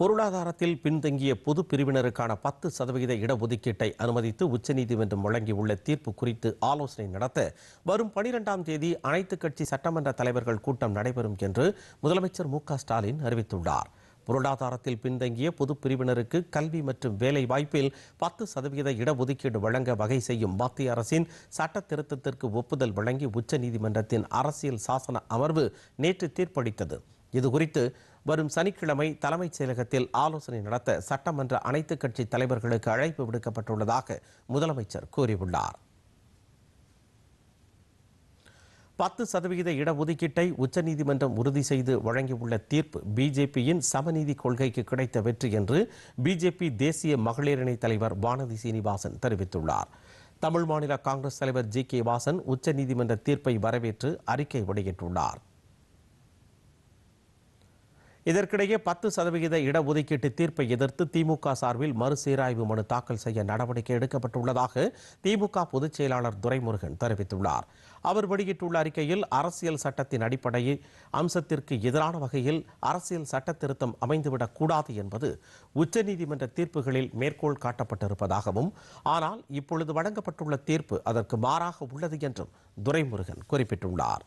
பொருளாதாரத்தில் பின்தங்கிய பொது பிரிவினருக்கான பத்து சதவிகித இடஒதுக்கீட்டை அனுமதித்து உச்சநீதிமன்றம் வழங்கியுள்ள தீர்ப்பு குறித்து ஆலோசனை நடத்த வரும் பனிரெண்டாம் தேதி அனைத்து கட்சி சட்டமன்ற தலைவர்கள் கூட்டம் நடைபெறும் என்று முதலமைச்சர் மு ஸ்டாலின் அறிவித்துள்ளார் பொருளாதாரத்தில் பின்தங்கிய பொது பிரிவினருக்கு கல்வி மற்றும் வேலை வாய்ப்பில் பத்து சதவிகித இடஒதுக்கீடு வழங்க வகை செய்யும் மத்திய அரசின் சட்ட திருத்தத்திற்கு ஒப்புதல் வழங்கி உச்சநீதிமன்றத்தின் அரசியல் சாசன அமர்வு நேற்று தீர்ப்பளித்தது இது குறித்து வரும் சனிக்கிழமை தலைமைச் செயலகத்தில் ஆலோசனை நடத்த சட்டமன்ற அனைத்து கட்சி தலைவர்களுக்கு அழைப்பு விடுக்கப்பட்டுள்ளதாக முதலமைச்சர் கூறியுள்ளார் பத்து சதவிகித இடஒதுக்கீட்டை உச்சநீதிமன்றம் உறுதி செய்து வழங்கியுள்ள தீர்ப்பு பிஜேபியின் சமநீதி கொள்கைக்கு கிடைத்த வெற்றி என்று பிஜேபி தேசிய மகளிரணி தலைவர் வானதி சீனிவாசன் தெரிவித்துள்ளார் தமிழ் மாநில காங்கிரஸ் தலைவர் ஜி கே வாசன் உச்சநீதிமன்ற தீர்ப்பை வரவேற்று அறிக்கை வெளியிட்டுள்ளாா் இதற்கிடையே பத்து சதவிகித இடஒதுக்கீட்டு தீர்ப்பை எதிர்த்து திமுக சார்பில் மறுசீராய்வு மனு தாக்கல் செய்ய நடவடிக்கை எடுக்கப்பட்டுள்ளதாக திமுக பொதுச் செயலாளர் துரைமுருகன் தெரிவித்துள்ளார் அவர் வெளியிட்டுள்ள அறிக்கையில் அரசியல் சட்டத்தின் அடிப்படையில் அம்சத்திற்கு எதிரான வகையில் அரசியல் சட்ட திருத்தம் அமைந்துவிடக் கூடாது என்பது உச்சநீதிமன்ற தீர்ப்புகளில் மேற்கோள் காட்டப்பட்டிருப்பதாகவும் ஆனால் இப்பொழுது வழங்கப்பட்டுள்ள தீர்ப்பு அதற்கு மாறாக உள்ளது என்றும் துரைமுருகன் குறிப்பிட்டுள்ளார்